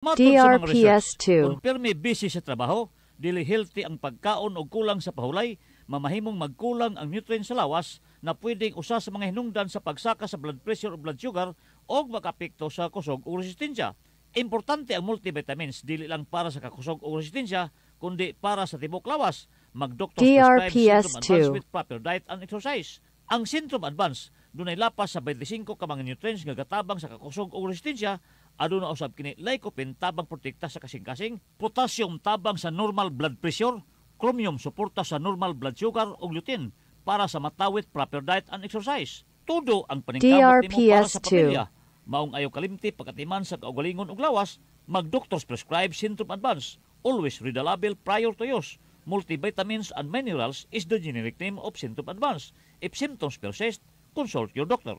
Matod 2 mga busy sa trabaho, dili healthy ang pagkaon o kulang sa pahulay, mamahimong magkulang ang nutrients sa lawas na pwedeng usa sa mga hinungdan sa pagsaka sa blood pressure o blood sugar o makapikto sa kusog o resistensya. Importante ang multivitamins dili lang para sa kakusog o resistensya, kundi para sa tibok lawas. Mag-doctor syndrome advance with proper diet and exercise. Ang syndrome advance, dunay lapas sa 25 ka mga nutrients nga gatabang sa kakusog o resistensya aduna usab kini lycopene tabang protekta sa kasing-kasing, potassium tabang sa normal blood pressure, chromium suporta sa normal blood sugar ug gluten para sa matawit proper diet and exercise. Tudo ang paningkamot nimo para sa pamilya. Maong ayo kalimti pagkatiman sa kaugalingon ug lawas, mag-doctors prescribe Syntrum Advance. Always read the label prior to use. Multivitamins and minerals is the generic name of Syntrum Advance. If symptoms persist, consult your doctor.